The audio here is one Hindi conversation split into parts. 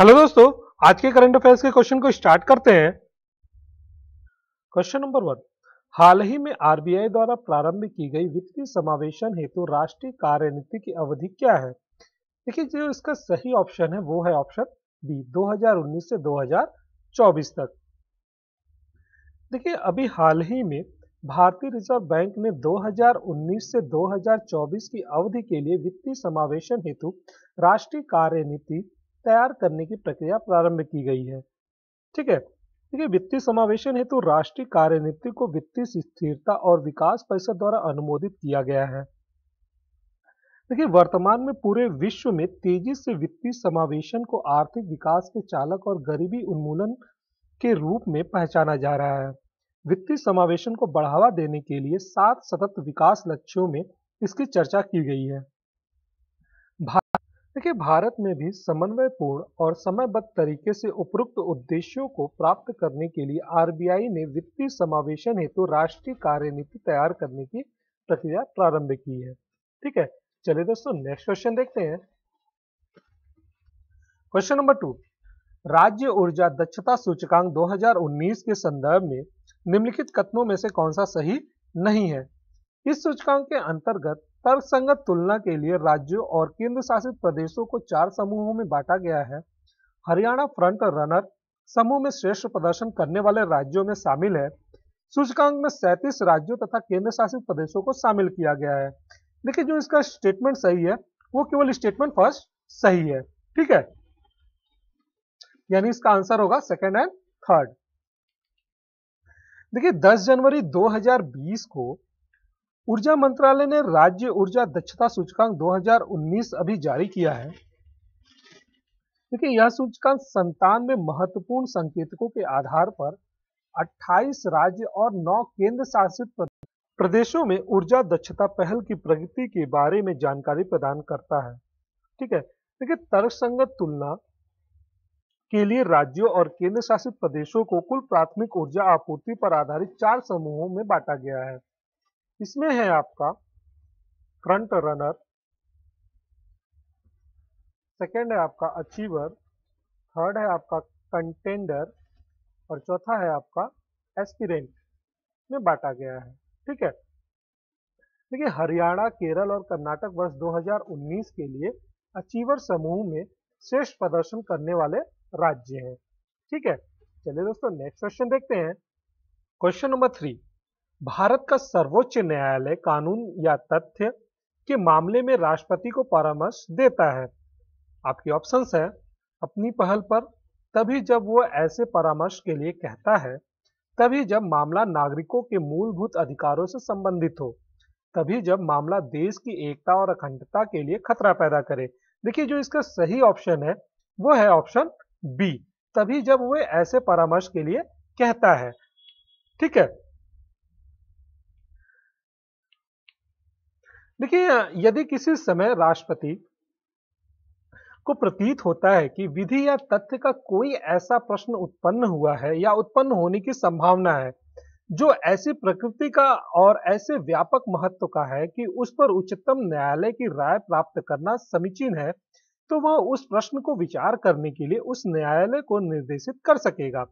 हेलो दोस्तों आज के करंट अफेयर्स के क्वेश्चन को स्टार्ट करते हैं क्वेश्चन नंबर वन हाल ही में आरबीआई द्वारा प्रारंभ की गई वित्तीय समावेशन हेतु तो राष्ट्रीय कार्यनीति की अवधि क्या है देखिए जो इसका सही ऑप्शन है वो है ऑप्शन बी 2019 से 2024 तक देखिए अभी हाल ही में भारतीय रिजर्व बैंक ने 2019 से 2024 की अवधि के लिए वित्तीय समावेशन हेतु राष्ट्रीय कार्यनीति तैयार करने की प्रक्रिया प्रारंभ की गई है ठीक है देखिए वित्तीय समावेशन हेतु तो राष्ट्रीय कार्यनीति को वित्तीय स्थिरता और विकास परिषद द्वारा अनुमोदित किया गया है देखिए वर्तमान में पूरे विश्व में तेजी से वित्तीय समावेशन को आर्थिक विकास के चालक और गरीबी उन्मूलन के रूप में पहचाना जा रहा है वित्तीय समावेशन को बढ़ावा देने के लिए सात सतत विकास लक्ष्यों में इसकी चर्चा की गई है देखिए भारत में भी समन्वयपूर्ण और समयबद्ध तरीके से उपरोक्त उद्देश्यों को प्राप्त करने के लिए आरबीआई ने वित्तीय समावेशन हेतु तो राष्ट्रीय कार्यनीति तैयार करने की प्रक्रिया प्रारंभ की है ठीक है चलिए दोस्तों नेक्स्ट क्वेश्चन देखते हैं क्वेश्चन नंबर टू राज्य ऊर्जा दक्षता सूचकांक 2019 के संदर्भ में निम्नलिखित कथनों में से कौन सा सही नहीं है इस सूचकांक के अंतर्गत तर्कसंगत तुलना के लिए राज्यों और केंद्र शासित प्रदेशों को चार समूहों में बांटा गया है हरियाणा फ्रंट रनर समूह में श्रेष्ठ प्रदर्शन करने वाले राज्यों में शामिल है सूचकांक में सैतीस राज्यों तथा केंद्र शासित प्रदेशों को शामिल किया गया है देखिए जो इसका स्टेटमेंट सही है वो केवल स्टेटमेंट फर्स्ट सही है ठीक है यानी इसका आंसर होगा सेकेंड एंड थर्ड देखिए 10 जनवरी 2020 को ऊर्जा मंत्रालय ने राज्य ऊर्जा दक्षता सूचकांक 2019 अभी जारी किया है देखिए यह सूचकांक संतानवे महत्वपूर्ण संकेतकों के आधार पर 28 राज्य और 9 केंद्र शासित प्रदेशों में ऊर्जा दक्षता पहल की प्रगति के बारे में जानकारी प्रदान करता है ठीक है देखिए तर्कसंगत तुलना के लिए राज्यों और केंद्र शासित प्रदेशों को कुल प्राथमिक ऊर्जा आपूर्ति पर आधारित चार समूहों में बांटा गया है इसमें है आपका फ्रंट रनर सेकेंड है आपका अचीवर थर्ड है आपका कंटेंडर और चौथा है आपका एस्पिरेंट में बांटा गया है ठीक है देखिए हरियाणा केरल और कर्नाटक वर्ष 2019 के लिए अचीवर समूह में श्रेष्ठ प्रदर्शन करने वाले राज्य हैं ठीक है चलिए दोस्तों नेक्स्ट क्वेश्चन देखते हैं क्वेश्चन नंबर थ्री भारत का सर्वोच्च न्यायालय कानून या तथ्य के मामले में राष्ट्रपति को परामर्श देता है आपकी ऑप्शन है अपनी पहल पर तभी जब वो ऐसे परामर्श के लिए कहता है तभी जब मामला नागरिकों के मूलभूत अधिकारों से संबंधित हो तभी जब मामला देश की एकता और अखंडता के लिए खतरा पैदा करे देखिए जो इसका सही ऑप्शन है वो है ऑप्शन बी तभी जब वह ऐसे परामर्श के लिए कहता है ठीक है देखिए यदि किसी समय राष्ट्रपति को प्रतीत होता है कि विधि या तथ्य का कोई ऐसा प्रश्न उत्पन्न हुआ है या उत्पन्न होने की संभावना है जो ऐसी प्रकृति का और ऐसे व्यापक महत्व का है कि उस पर उच्चतम न्यायालय की राय प्राप्त करना समीचीन है तो वह उस प्रश्न को विचार करने के लिए उस न्यायालय को निर्देशित कर सकेगा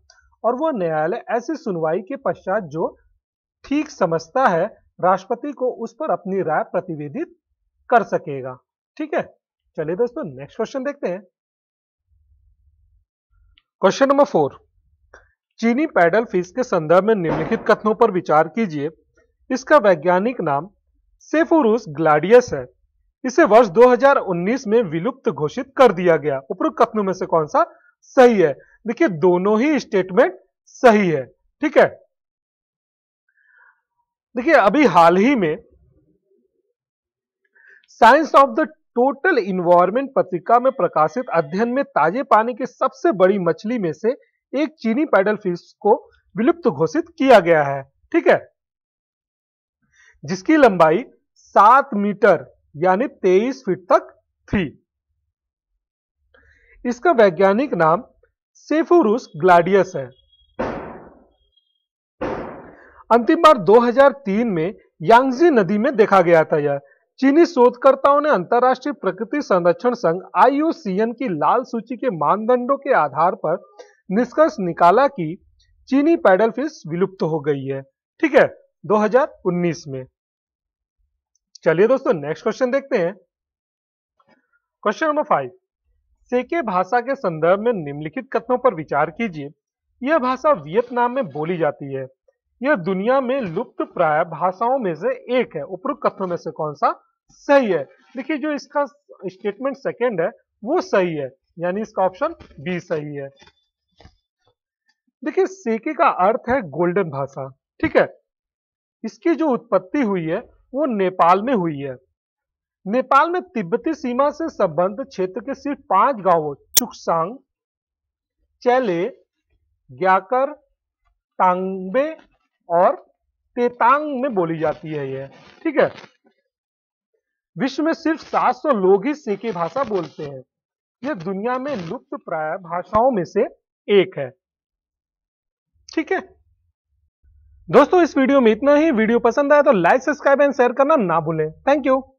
और वह न्यायालय ऐसी सुनवाई के पश्चात जो ठीक समझता है राष्ट्रपति को उस पर अपनी राय प्रतिवेदित कर सकेगा ठीक है चलिए दोस्तों नेक्स्ट क्वेश्चन देखते हैं क्वेश्चन नंबर फोर चीनी पैडल फिश के संदर्भ में निम्नलिखित कथनों पर विचार कीजिए इसका वैज्ञानिक नाम सेफोरूस ग्लाडियस है इसे वर्ष 2019 में विलुप्त घोषित कर दिया गया उपरोक्त कथनों में से कौन सा सही है देखिए दोनों ही स्टेटमेंट सही है ठीक है देखिए अभी हाल ही में science of the total environment पत्रिका में प्रकाशित अध्ययन में ताजे पानी के सबसे बड़ी मछली में से एक चीनी पैडल फिश को विलुप्त घोषित किया गया है ठीक है जिसकी लंबाई सात मीटर यानी तेईस फीट तक थी इसका वैज्ञानिक नाम सेफोरुस ग्लाडियस है अंतिम बार 2003 में यांगजी नदी में देखा गया था यह चीनी शोधकर्ताओं ने अंतरराष्ट्रीय प्रकृति संरक्षण संघ आई की लाल सूची के मानदंडों के आधार पर निष्कर्ष निकाला कि चीनी पैडल फिश विलुप्त हो गई है ठीक है 2019 में चलिए दोस्तों नेक्स्ट क्वेश्चन देखते हैं क्वेश्चन नंबर फाइव सेके भाषा के संदर्भ में निम्नलिखित कथनों पर विचार कीजिए यह भाषा वियतनाम में बोली जाती है यह दुनिया में लुप्त प्राय भाषाओं में से एक है उपरोक्त कथनों में से कौन सा सही है देखिए जो इसका स्टेटमेंट सेकेंड है वो सही है यानी इसका ऑप्शन बी सही है देखिए सेके का अर्थ है गोल्डन भाषा ठीक है इसकी जो उत्पत्ति हुई है वो नेपाल में हुई है नेपाल में तिब्बती सीमा से संबंध क्षेत्र के सिर्फ पांच गांवों चुकसांग चैले ग्याकर टांगबे और तेतांग में बोली जाती है यह ठीक है विश्व में सिर्फ 700 लोग ही सीकी भाषा बोलते हैं यह दुनिया में लुप्त प्राय भाषाओं में से एक है ठीक है दोस्तों इस वीडियो में इतना ही वीडियो पसंद आया तो लाइक सब्सक्राइब एंड शेयर करना ना भूलें थैंक यू